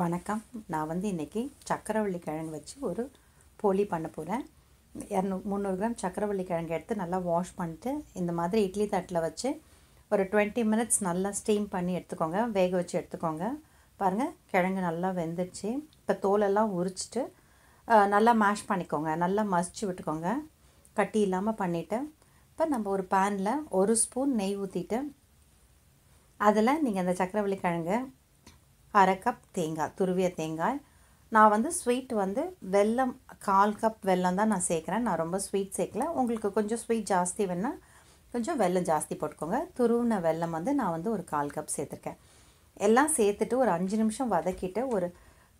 வணக்கம் நான் வந்து இன்றைக்கி சக்கரவள்ளி கிழங்கு வச்சு ஒரு போலி பண்ண போகிறேன் இரநூ முந்நூறு கிராம் சக்கரவள்ளி கிழங்கு எடுத்து நல்லா வாஷ் பண்ணிட்டு இந்த மாதிரி இட்லி தட்டில் வச்சு ஒரு டுவெண்ட்டி மினிட்ஸ் நல்லா ஸ்டீம் பண்ணி எடுத்துக்கோங்க வேக வச்சு எடுத்துக்கோங்க பாருங்கள் கிழங்கு நல்லா வெந்துடுச்சு இப்போ தோலெல்லாம் உரிச்சிட்டு நல்லா மேஷ் பண்ணிக்கோங்க நல்லா மசிச்சு விட்டுக்கோங்க கட்டி இல்லாமல் பண்ணிவிட்டு இப்போ நம்ம ஒரு பேனில் ஒரு ஸ்பூன் நெய் ஊற்றிட்டு அதில் நீங்கள் அந்த சக்கரவள்ளி கிழங்கு அரை கப் தேங்காய் துருவிய தேங்காய் நான் வந்து ஸ்வீட் வந்து வெல்லம் கால் கப் வெல்லம் தான் நான் சேர்க்குறேன் நான் ரொம்ப ஸ்வீட் சேர்க்கல உங்களுக்கு கொஞ்சம் ஸ்வீட் ஜாஸ்தி வேணால் கொஞ்சம் வெல்லம் ஜாஸ்தி போட்டுக்கோங்க துருவின வெல்லம் வந்து நான் வந்து ஒரு கால் கப் சேர்த்துருக்கேன் எல்லாம் சேர்த்துட்டு ஒரு அஞ்சு நிமிஷம் வதக்கிட்டு ஒரு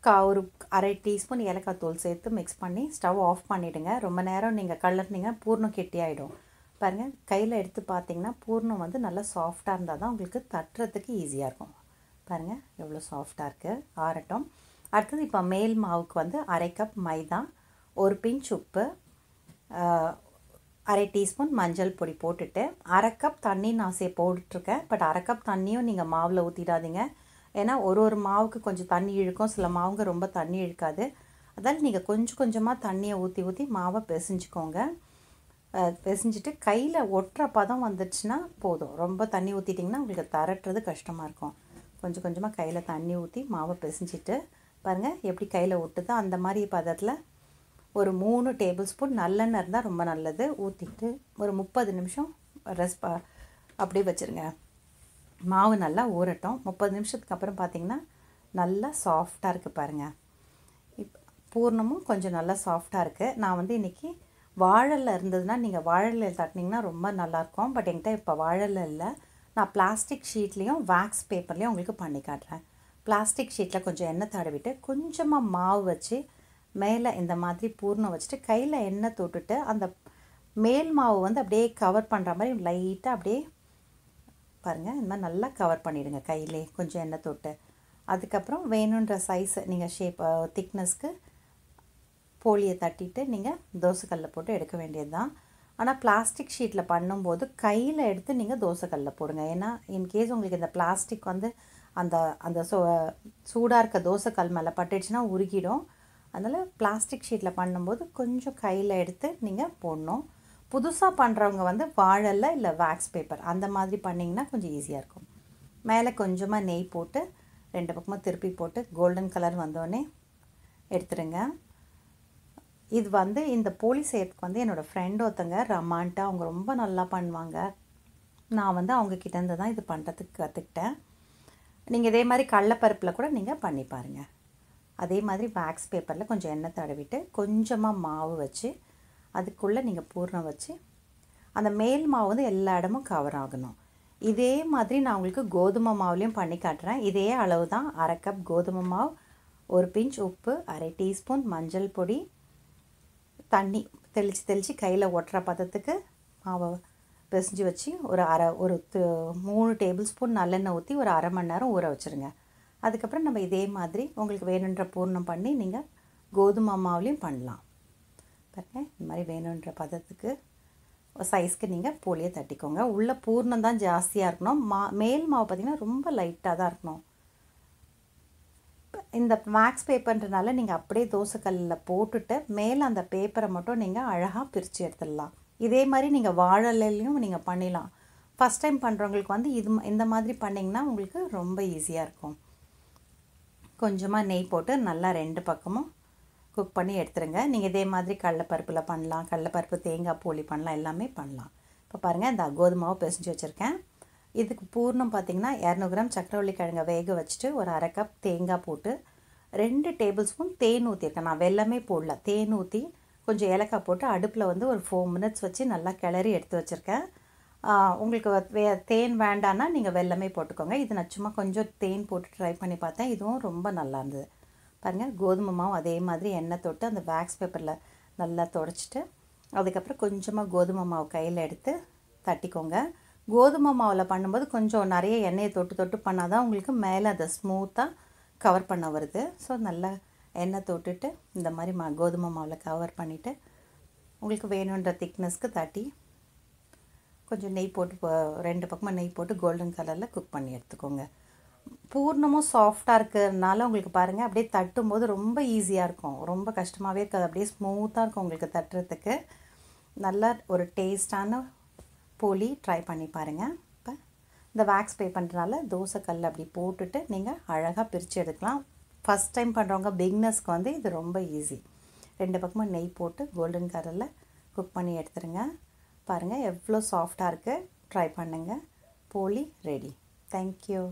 கா ஒரு அரை டீஸ்பூன் ஏலக்காய் தூள் சேர்த்து மிக்ஸ் பண்ணி ஸ்டவ் ஆஃப் பண்ணிவிடுங்க ரொம்ப நேரம் நீங்கள் கலர்னிங்க பூர்ணம் கெட்டியாயிடும் பாருங்கள் கையில் எடுத்து பார்த்தீங்கன்னா பூர்ணம் வந்து நல்லா சாஃப்டாக இருந்தால் தான் உங்களுக்கு தட்டுறதுக்கு ஈஸியாக இருக்கும் பாருங்கள் எவ்வளோ சாஃப்டாக இருக்குது ஆறட்டும் அடுத்தது இப்போ மேல் மாவுக்கு வந்து அரை கப் மைதா ஒரு பிஞ்ச் உப்பு அரை டீஸ்பூன் மஞ்சள் பொடி போட்டுட்டு அரை கப் தண்ணி நான் சே போட்டுட்ருக்கேன் பட் அரை கப் தண்ணியும் நீங்கள் மாவில் ஊற்றிடாதீங்க ஏன்னா ஒரு ஒரு மாவுக்கு கொஞ்சம் தண்ணி இழுக்கும் சில மாவுங்க ரொம்ப தண்ணி இழுக்காது அதனால் நீங்கள் கொஞ்சம் கொஞ்சமாக தண்ணியை ஊற்றி ஊற்றி மாவை பெசிஞ்சுக்கோங்க பெசிஞ்சிட்டு கையில் ஒட்டுற பதம் வந்துடுச்சுன்னா போதும் ரொம்ப தண்ணி ஊற்றிட்டிங்கன்னா உங்களுக்கு தரட்டுறது கஷ்டமாக இருக்கும் கொஞ்சம் கொஞ்சமாக கையில் தண்ணி ஊற்றி மாவை பிசைஞ்சிட்டு பாருங்கள் எப்படி கையில் ஒட்டுதோ அந்த மாதிரி பதத்தில் ஒரு மூணு டேபிள் ஸ்பூன் நல்லெண்ணெய் இருந்தால் ரொம்ப நல்லது ஊற்றிட்டு ஒரு முப்பது நிமிஷம் ரெஸ்ட் ப அப்படியே வச்சுருங்க மாவு நல்லா ஊறட்டும் முப்பது நிமிஷத்துக்கு அப்புறம் பார்த்திங்கன்னா நல்லா சாஃப்டாக இருக்குது பாருங்கள் இப் பூர்ணமும் கொஞ்சம் நல்லா சாஃப்டாக இருக்குது நான் வந்து இன்றைக்கி வாழலில் இருந்ததுன்னா நீங்கள் வாழலில் தட்டினீங்கன்னா ரொம்ப நல்லாயிருக்கும் பட் என்கிட்ட இப்போ வாழலில் இல்லை நான் பிளாஸ்டிக் ஷீட்லேயும் வேக்ஸ் பேப்பர்லேயும் உங்களுக்கு பண்ணி காட்டுறேன் பிளாஸ்டிக் ஷீட்டில் கொஞ்சம் எண்ணெய் தடவிட்டு கொஞ்சமாக மாவு வச்சு மேலே இந்த மாதிரி பூர்ணம் வச்சுட்டு கையில் எண்ணெய் தொட்டுட்டு அந்த மேல் மாவு வந்து அப்படியே கவர் பண்ணுற மாதிரி லைட்டாக அப்படியே பாருங்கள் இந்த மாதிரி நல்லா கவர் பண்ணிவிடுங்க கையிலே கொஞ்சம் எண்ணெய் தொட்டு அதுக்கப்புறம் வேணுன்ற சைஸ் நீங்கள் ஷேப் திக்னஸ்க்கு போலியை தட்டிட்டு நீங்கள் தோசைக்கல்லில் போட்டு எடுக்க வேண்டியது தான் ஆனால் பிளாஸ்டிக் ஷீட்டில் பண்ணும்போது கையில் எடுத்து நீங்கள் தோசைக்கல்லில் போடுங்க ஏன்னா இன்கேஸ் உங்களுக்கு இந்த பிளாஸ்டிக் வந்து அந்த அந்த சோ சூடாக இருக்க தோசைக்கல் மேலே பட்டுச்சுன்னா உருகிடும் அதனால் பிளாஸ்டிக் ஷீட்டில் பண்ணும்போது கொஞ்சம் கையில் எடுத்து நீங்கள் போடணும் புதுசாக பண்ணுறவங்க வந்து வாழலை இல்லை வேக்ஸ் பேப்பர் அந்த மாதிரி பண்ணிங்கன்னா கொஞ்சம் ஈஸியாக இருக்கும் மேலே கொஞ்சமாக நெய் போட்டு ரெண்டு பக்கமாக திருப்பி போட்டு கோல்டன் கலர் வந்தோடனே எடுத்துருங்க இது வந்து இந்த போலி செய்யறதுக்கு வந்து என்னோடய ஃப்ரெண்ட் ஒருத்தங்க ரமான்ட்டு அவங்க ரொம்ப நல்லா பண்ணுவாங்க நான் வந்து கிட்டேருந்து தான் இது பண்ணுறதுக்கு கற்றுக்கிட்டேன் நீங்கள் இதே மாதிரி கடலப்பருப்பில் கூட நீங்கள் பண்ணி பாருங்கள் அதே மாதிரி வேக்ஸ் பேப்பரில் கொஞ்சம் எண்ணெய் தடவிட்டு கொஞ்சமாக மாவு வச்சு அதுக்குள்ளே நீங்கள் பூர்ணம் வச்சு அந்த மேல் மாவு வந்து எல்லா இடமும் கவர் ஆகணும் இதே மாதிரி நான் உங்களுக்கு கோதுமை மாவுலேயும் பண்ணி காட்டுறேன் இதே அளவு தான் அரை கப் கோதுமை மாவு ஒரு பிஞ்ச் உப்பு அரை டீஸ்பூன் மஞ்சள் பொடி தண்ணி தெளித்து தெளித்து கையில் ஒட்டுற பதத்துக்கு மாவை பிசைஞ்சு வச்சு ஒரு அரை ஒரு மூணு டேபிள் ஸ்பூன் நல்லெண்ணெய் ஊற்றி ஒரு அரை மணி நேரம் ஊற வச்சுருங்க அதுக்கப்புறம் நம்ம இதே மாதிரி உங்களுக்கு வேணுன்ற பூர்ணம் பண்ணி நீங்கள் கோதுமை மாவுலேயும் பண்ணலாம் பாருங்க இந்த மாதிரி வேணுன்ற பதத்துக்கு சைஸ்க்கு நீங்கள் போலியை தட்டிக்கோங்க உள்ளே பூர்ணம் தான் ஜாஸ்தியாக இருக்கணும் மா மேல் மாவு பார்த்திங்கன்னா ரொம்ப லைட்டாக தான் இருக்கணும் இந்த மேக்ஸ் பேப்பர்ன்றனால நீங்கள் அப்படியே தோசைக்கல்லில் போட்டுட்டு மேலே அந்த பேப்பரை மட்டும் நீங்கள் அழகாக பிரித்து எடுத்துடலாம் இதே மாதிரி நீங்கள் வாழலையும் நீங்கள் பண்ணிடலாம் ஃபஸ்ட் டைம் பண்ணுறவங்களுக்கு வந்து இது இந்த மாதிரி பண்ணிங்கன்னா உங்களுக்கு ரொம்ப ஈஸியாக இருக்கும் கொஞ்சமாக நெய் போட்டு நல்லா ரெண்டு பக்கமும் குக் பண்ணி எடுத்துருங்க நீங்கள் இதே மாதிரி கடலப்பருப்பில் பண்ணலாம் கடலப்பருப்பு தேங்காய் போலி பண்ணலாம் எல்லாமே பண்ணலாம் இப்போ பாருங்கள் இந்த கோதுமாவை பிசைஞ்சு வச்சுருக்கேன் இதுக்கு பூர்ணம் பார்த்திங்கன்னா இரநூறு கிராம் சக்கரவள்ளி கிழங்கை வேக வச்சுட்டு ஒரு அரை கப் தேங்காய் போட்டு ரெண்டு டேபிள் ஸ்பூன் தேன் ஊற்றிருக்கேன் நான் வெள்ளமே போடல தேன் ஊற்றி கொஞ்சம் ஏலக்காய் போட்டு அடுப்பில் வந்து ஒரு ஃபோர் மினிட்ஸ் வச்சு நல்லா கிளறி எடுத்து வச்சுருக்கேன் உங்களுக்கு வே தேன் வேண்டான்னா நீங்கள் வெள்ளமே போட்டுக்கோங்க இது நான் சும்மா கொஞ்சம் தேன் போட்டு ட்ரை பண்ணி பார்த்தேன் இதுவும் ரொம்ப நல்லா இருந்தது பாருங்கள் கோதுமை மாவு அதே மாதிரி எண்ணெய் தொட்டு அந்த வேக்ஸ் பேப்பரில் நல்லா தொடச்சிட்டு அதுக்கப்புறம் கொஞ்சமாக கோதுமை மாவு கையில் எடுத்து தட்டிக்கோங்க கோதுமை மாவில் பண்ணும்போது கொஞ்சம் நிறைய எண்ணெயை தொட்டு தொட்டு பண்ணால் தான் உங்களுக்கு மேலே அதை ஸ்மூத்தாக கவர் பண்ண வருது ஸோ நல்லா எண்ணெய் தொட்டுட்டு இந்த மாதிரி மா கோதுமை மாவில் கவர் பண்ணிவிட்டு உங்களுக்கு வேணுன்ற திக்னஸ்க்கு தட்டி கொஞ்சம் நெய் போட்டு ரெண்டு பக்கமாக நெய் போட்டு கோல்டன் கலரில் குக் பண்ணி எடுத்துக்கோங்க பூர்ணமும் சாஃப்டாக இருக்கிறதுனால உங்களுக்கு பாருங்கள் அப்படியே தட்டும் போது ரொம்ப ஈஸியாக இருக்கும் ரொம்ப கஷ்டமாகவே இருக்காது அப்படியே ஸ்மூத்தாக இருக்கும் உங்களுக்கு தட்டுறதுக்கு நல்லா ஒரு டேஸ்டான போலி ட்ரை பண்ணி பாருங்கள் இப்போ இந்த வேக்ஸ் பே பண்ணுறனால தோசைக்கல் அப்படி போட்டுட்டு நீங்கள் அழகாக பிரித்து எடுக்கலாம் ஃபஸ்ட் டைம் பண்ணுறவங்க பிக்னஸ்க்கு வந்து இது ரொம்ப ஈஸி ரெண்டு பக்கமும் நெய் போட்டு கோல்டன் கலரில் குக் பண்ணி எடுத்துருங்க பாருங்கள் எவ்வளோ சாஃப்டாக இருக்குது ட்ரை பண்ணுங்கள் போலி ரெடி தேங்க்யூ